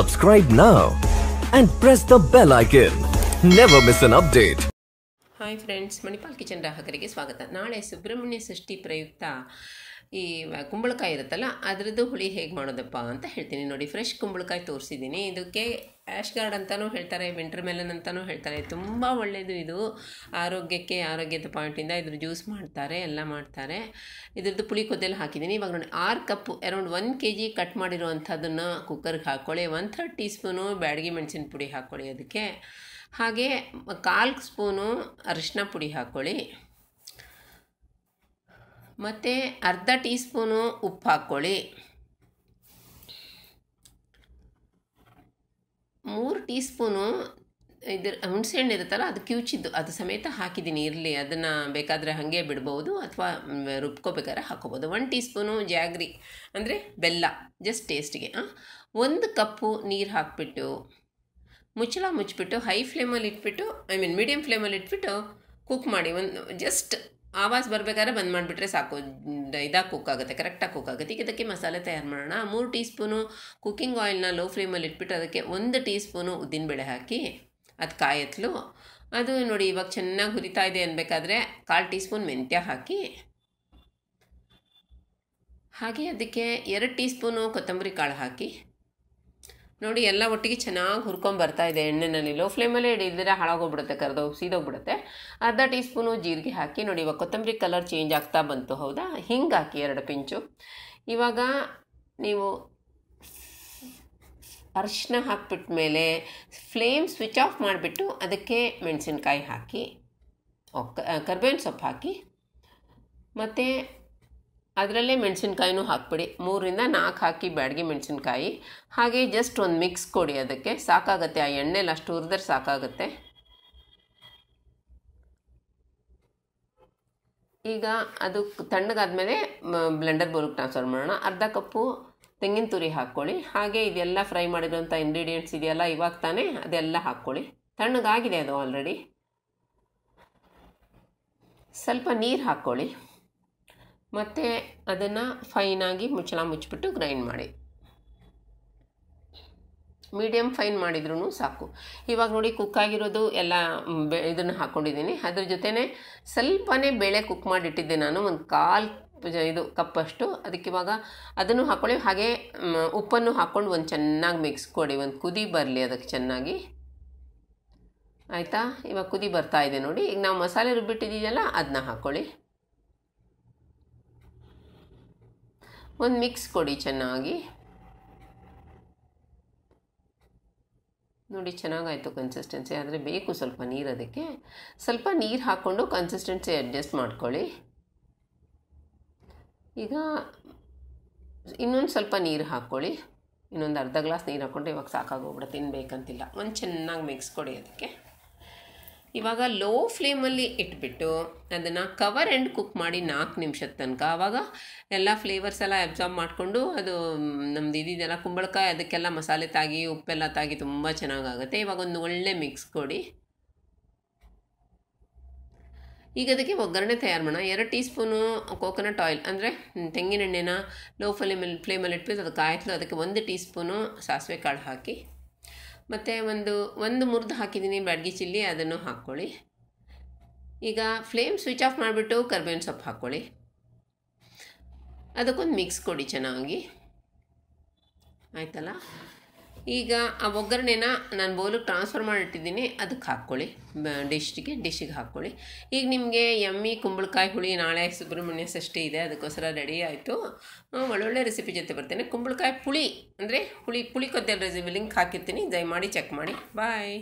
subscribe now and press the bell icon. Never miss an update. Hi friends, Manipal Kitchen Rahakarige Swagata. Naale Subramanya Sashti Prayukta. ಈ ಕುಂಬಳಕಾಯಿ ಇರುತ್ತಲ್ಲ ಅದರದ್ದು ಹುಳಿ ಹೇಗೆ ಮಾಡೋದಪ್ಪ ಅಂತ ಹೇಳ್ತೀನಿ ನೋಡಿ ಫ್ರೆಶ್ ಕುಂಬಳಕಾಯಿ ತೋರಿಸಿದ್ದೀನಿ ಇದಕ್ಕೆ ಆ್ಯಶ್ ಗಾರ್ಡ್ ಅಂತಲೂ ಹೇಳ್ತಾರೆ ವಿಂಟರ್ ಮೆಲನ್ ಅಂತಲೂ ಹೇಳ್ತಾರೆ ತುಂಬ ಒಳ್ಳೆಯದು ಇದು ಆರೋಗ್ಯಕ್ಕೆ ಆರೋಗ್ಯದ ಪಾಯಿಂಟಿಂದ ಇದ್ರ ಜ್ಯೂಸ್ ಮಾಡ್ತಾರೆ ಎಲ್ಲ ಮಾಡ್ತಾರೆ ಇದ್ರದ್ದು ಪುಳಿ ಕೊದ್ದೆಲ್ಲ ಹಾಕಿದ್ದೀನಿ ಇವಾಗ ನೋಡಿ ಆರು ಕಪ್ಪು around one K G cut ಮಾಡಿರುವಂಥದ್ದನ್ನು ಕುಕ್ಕರ್ಗೆ ಹಾಕ್ಕೊಳ್ಳಿ one third teaspoon Byadagi ಮೆಣಸಿನ ಪುಡಿ ಹಾಕ್ಕೊಳ್ಳಿ ಅದಕ್ಕೆ ಹಾಗೆ ಕಾಲು ಸ್ಪೂನು ಅರಿಶಿನ ಪುಡಿ ಹಾಕ್ಕೊಳ್ಳಿ ಮತ್ತು ಅರ್ಧ ಟೀ ಸ್ಪೂನು ಉಪ್ಪು ಹಾಕ್ಕೊಳ್ಳಿ ಮೂರು ಟೀ ಸ್ಪೂನು ಇದ್ರ ಹುಣಸೆಹಣ್ಣು ಇರುತ್ತಲ್ಲ ಅದು ಕಿವುಚಿದ್ದು ಅದು ಸಮೇತ ಹಾಕಿದ್ದೀನಿ ಇರಲಿ ಅದನ್ನು ಬೇಕಾದರೆ ಹಾಗೆ ಬಿಡ್ಬೋದು ಅಥವಾ ರುಬ್ಕೋಬೇಕಾದ್ರೆ ಹಾಕೋಬೋದು ಒನ್ ಟೀ ಸ್ಪೂನು ಜಾಗ್ರಿ ಅಂದರೆ ಬೆಲ್ಲ ಜಸ್ಟ್ ಟೇಸ್ಟ್ಗೆ ಒಂದು ಕಪ್ಪು ನೀರು ಹಾಕ್ಬಿಟ್ಟು ಮುಚ್ಚಳ ಮುಚ್ಚಿಬಿಟ್ಟು ಹೈ ಫ್ಲೇಮಲ್ಲಿ ಇಟ್ಬಿಟ್ಟು ಐ ಮೀನ್ ಮೀಡಿಯಮ್ ಫ್ಲೇಮಲ್ಲಿ ಇಟ್ಬಿಟ್ಟು ಕುಕ್ ಮಾಡಿ ಒಂದು ಜಸ್ಟ್ ಆವಾಜ್ ಬರಬೇಕಾದ್ರೆ ಬಂದ್ ಮಾಡಿಬಿಟ್ರೆ ಸಾಕು ಇದಾಗಿ ಕುಕ್ ಆಗುತ್ತೆ ಕರೆಕ್ಟಾಗಿ ಕುಕ್ ಆಗುತ್ತೆ ಈಗ ಇದಕ್ಕೆ ಮಸಾಲೆ ತಯಾರು ಮಾಡೋಣ ಮೂರು ಟೀ ಸ್ಪೂನು ಕುಕ್ಕಿಂಗ್ ಆಯಿಲ್ನ ಲೋ ಫ್ಲೇಮಲ್ಲಿ ಇಟ್ಬಿಟ್ಟು ಅದಕ್ಕೆ ಒಂದು ಟೀ ಸ್ಪೂನು ಬೇಳೆ ಹಾಕಿ ಅದು ಕಾಯತ್ಲು ಅದು ನೋಡಿ ಇವಾಗ ಚೆನ್ನಾಗಿ ಹುರಿತಾ ಇದೆ ಅನ್ಬೇಕಾದ್ರೆ ಕಾಲು ಟೀ ಸ್ಪೂನ್ ಮೆಂತ್ಯ ಹಾಕಿ ಹಾಗೆ ಅದಕ್ಕೆ ಎರಡು ಟೀ ಸ್ಪೂನು ಕೊತ್ತಂಬರಿ ಕಾಳು ಹಾಕಿ ನೋಡಿ ಎಲ್ಲ ಒಟ್ಟಿಗೆ ಚೆನ್ನಾಗಿ ಬರ್ತಾ ಇದೆ ಎಣ್ಣೆನಲ್ಲಿ ಲೋ ಫ್ಲೇಮಲ್ಲೇ ಇಡಿದ್ರೆ ಹಾಳಾಗೋಗ್ಬಿಡುತ್ತೆ ಕರೆದು ಸೀದೋಗ್ಬಿಡುತ್ತೆ ಅರ್ಧ ಟೀ ಸ್ಪೂನು ಜೀರಿಗೆ ಹಾಕಿ ನೋಡಿ ಇವಾಗ ಕೊತ್ತಂಬರಿ ಕಲರ್ ಚೇಂಜ್ ಆಗ್ತಾ ಬಂತು ಹೌದಾ ಹಿಂಗೆ ಹಾಕಿ ಎರಡು ಪಿಂಚು ಇವಾಗ ನೀವು ಅರಿಶಿನ ಹಾಕ್ಬಿಟ್ಟ ಮೇಲೆ ಫ್ಲೇಮ್ ಸ್ವಿಚ್ ಆಫ್ ಮಾಡಿಬಿಟ್ಟು ಅದಕ್ಕೆ ಮೆಣಸಿನ್ಕಾಯಿ ಹಾಕಿ ಕರ್ಬೇವಿನ ಸೊಪ್ಪು ಹಾಕಿ ಮತ್ತು ಅದರಲ್ಲೇ ಮೆಣಸಿನ್ಕಾಯಿನೂ ಹಾಕ್ಬಿಡಿ ಮೂರಿಂದ ನಾಲ್ಕು ಹಾಕಿ ಬ್ಯಾಡಗಿ ಮೆಣಸಿನ್ಕಾಯಿ ಹಾಗೆ ಜಸ್ಟ್ ಒಂದು ಮಿಕ್ಸ್ ಕೊಡಿ ಅದಕ್ಕೆ ಸಾಕಾಗುತ್ತೆ ಆ ಎಣ್ಣೆಲಿ ಅಷ್ಟು ಹುರಿದ್ರೆ ಸಾಕಾಗುತ್ತೆ ಈಗ ಅದು ತಣ್ಣಗಾದ್ಮೇಲೆ ಬ್ಲೆಂಡರ್ ಬೌಲ್ಗೆ ಟ್ರಾನ್ಸ್ಫರ್ ಮಾಡೋಣ ಅರ್ಧ ಕಪ್ಪು ತೆಂಗಿನ ತುರಿ ಹಾಕ್ಕೊಳ್ಳಿ ಹಾಗೆ ಇದೆಲ್ಲ ಫ್ರೈ ಮಾಡಿರೋಂಥ ಇಂಗ್ರೀಡಿಯೆಂಟ್ಸ್ ಇದೆಯಲ್ಲ ಇವಾಗ ತಾನೇ ಅದೆಲ್ಲ ಹಾಕ್ಕೊಳ್ಳಿ ತಣ್ಣಗಾಗಿದೆ ಅದು ಆಲ್ರೆಡಿ ಸ್ವಲ್ಪ ನೀರು ಹಾಕ್ಕೊಳ್ಳಿ ಮತ್ತು ಅದನ್ನು ಫೈನಾಗಿ ಮುಚ್ಚಳ ಮುಚ್ಚಿಬಿಟ್ಟು ಗ್ರೈಂಡ್ ಮಾಡಿ ಮೀಡಿಯಮ್ ಫೈನ್ ಮಾಡಿದ್ರೂ ಸಾಕು ಇವಾಗ ನೋಡಿ ಕುಕ್ ಆಗಿರೋದು ಎಲ್ಲ ಬೆ ಇದನ್ನು ಹಾಕ್ಕೊಂಡಿದ್ದೀನಿ ಅದ್ರ ಜೊತೆನೇ ಸ್ವಲ್ಪನೇ ಬೇಳೆ ಕುಕ್ ಮಾಡಿಟ್ಟಿದ್ದೆ ನಾನು ಒಂದು ಕಾಲು ಇದು ಕಪ್ಪಷ್ಟು ಅದಕ್ಕೆ ಇವಾಗ ಅದನ್ನು ಹಾಕ್ಕೊಳ್ಳಿ ಹಾಗೆ ಉಪ್ಪನ್ನು ಹಾಕ್ಕೊಂಡು ಒಂದು ಚೆನ್ನಾಗಿ ಮಿಕ್ಸ್ ಕೊಡಿ ಒಂದು ಕುದಿ ಬರಲಿ ಅದಕ್ಕೆ ಚೆನ್ನಾಗಿ ಆಯಿತಾ ಇವಾಗ ಕುದಿ ಬರ್ತಾ ಇದೆ ನೋಡಿ ಈಗ ನಾವು ಮಸಾಲೆ ರುಬ್ಬಿಟ್ಟಿದ್ದೀಯಲ್ಲ ಅದನ್ನ ಹಾಕ್ಕೊಳ್ಳಿ ಒಂದು ಮಿಕ್ಸ್ ಕೊಡಿ ಚೆನ್ನಾಗಿ ನೋಡಿ ಚೆನ್ನಾಗಾಯಿತು ಕನ್ಸಿಸ್ಟೆನ್ಸಿ ಆದರೆ ಬೇಕು ಸ್ವಲ್ಪ ನೀರು ಅದಕ್ಕೆ ಸ್ವಲ್ಪ ನೀರು ಹಾಕ್ಕೊಂಡು ಕನ್ಸಿಸ್ಟೆನ್ಸಿ ಅಡ್ಜಸ್ಟ್ ಮಾಡ್ಕೊಳ್ಳಿ ಈಗ ಇನ್ನೊಂದು ಸ್ವಲ್ಪ ನೀರು ಹಾಕ್ಕೊಳ್ಳಿ ಇನ್ನೊಂದು ಅರ್ಧ ಗ್ಲಾಸ್ ನೀರು ಹಾಕ್ಕೊಂಡು ಇವಾಗ ಸಾಕಾಗೋಗ್ಬಿಡ ತಿನ್ಬೇಕಂತಿಲ್ಲ ಒಂದು ಚೆನ್ನಾಗಿ ಮಿಕ್ಸ್ ಕೊಡಿ ಅದಕ್ಕೆ ಇವಾಗ ಲೋ ಫ್ಲೇಮಲ್ಲಿ ಇಟ್ಬಿಟ್ಟು ಅದನ್ನು ಕವರ್ ಆ್ಯಂಡ್ ಕುಕ್ ಮಾಡಿ ನಾಲ್ಕು ನಿಮಿಷದ ತನಕ ಆವಾಗ ಎಲ್ಲ ಫ್ಲೇವರ್ಸ್ ಎಲ್ಲ ಅಬ್ಸಾರ್ಬ್ ಮಾಡಿಕೊಂಡು ಅದು ನಮ್ದು ಇದಿದೆಲ್ಲ ಕುಂಬಳಕಾಯಿ ಅದಕ್ಕೆಲ್ಲ ಮಸಾಲೆ ತಾಗಿ ಉಪ್ಪೆಲ್ಲ ತಾಗಿ ತುಂಬ ಚೆನ್ನಾಗಾಗುತ್ತೆ ಇವಾಗ ಒಂದು ಒಳ್ಳೆ ಮಿಕ್ಸ್ ಕೊಡಿ ಈಗ ಅದಕ್ಕೆ ಒಗ್ಗರಣೆ ತಯಾರು ಮಾಡೋಣ ಎರಡು ಟೀ ಸ್ಪೂನು ಕೋಕೋನಟ್ ಆಯಿಲ್ ಅಂದರೆ ತೆಂಗಿನೆಣ್ಣೆನ ಲೋ ಫ್ಲೇಮಲ್ಲಿ ಫ್ಲೇಮಲ್ಲಿ ಇಟ್ಬಿಟ್ಟು ಅದಕ್ಕೆ ಕಾಯಿತು ಅದಕ್ಕೆ ಒಂದು ಟೀ ಸ್ಪೂನು ಸಾಸಿವೆ ಕಾಳು ಹಾಕಿ ಮತ್ತು ಒಂದು ಒಂದು ಮುರಿದು ಹಾಕಿದ್ದೀನಿ ಬ್ಯಾಡ್ಗಿ ಚಿಲ್ಲಿ ಅದನ್ನು ಹಾಕ್ಕೊಳ್ಳಿ ಈಗ ಫ್ಲೇಮ್ ಸ್ವಿಚ್ ಆಫ್ ಮಾಡಿಬಿಟ್ಟು ಕರ್ಬೇವಿನ ಸೊಪ್ಪು ಹಾಕ್ಕೊಳ್ಳಿ ಅದಕ್ಕೊಂದು ಮಿಕ್ಸ್ ಕೊಡಿ ಚೆನ್ನಾಗಿ ಆಯಿತಲ್ಲ ಈಗ ಆ ಒಗ್ಗರಣೆನ ನಾನು ಬೌಲಿಗೆ ಟ್ರಾನ್ಸ್ಫರ್ ಮಾಡಿಟ್ಟಿದ್ದೀನಿ ಅದಕ್ಕೆ ಹಾಕ್ಕೊಳ್ಳಿ ಡಿಶ್ಗೆ ಡಿಶ್ಗೆ ಹಾಕ್ಕೊಳ್ಳಿ ಈಗ ನಿಮಗೆ ಯಮ್ಮಿ ಕುಂಬಳಕಾಯಿ ಹುಳಿ ನಾಳೆ ಸುಬ್ರಹ್ಮಣ್ಯ ಅಷ್ಟೇ ಇದೆ ಅದಕ್ಕೋಸ್ಕರ ರೆಡಿ ಆಯಿತು ಒಳ್ಳೊಳ್ಳೆ ರೆಸಿಪಿ ಜೊತೆ ಬರ್ತೇನೆ ಕುಂಬಳಕಾಯಿ ಪುಳಿ ಅಂದರೆ ಹುಳಿ ಪುಳಿ ಕೊತ್ತಲ್ ರೆಸಿಪಿ ಲಿಂಕ್ ಹಾಕಿರ್ತೀನಿ ದಯಮಾಡಿ ಚೆಕ್ ಮಾಡಿ ಬಾಯ್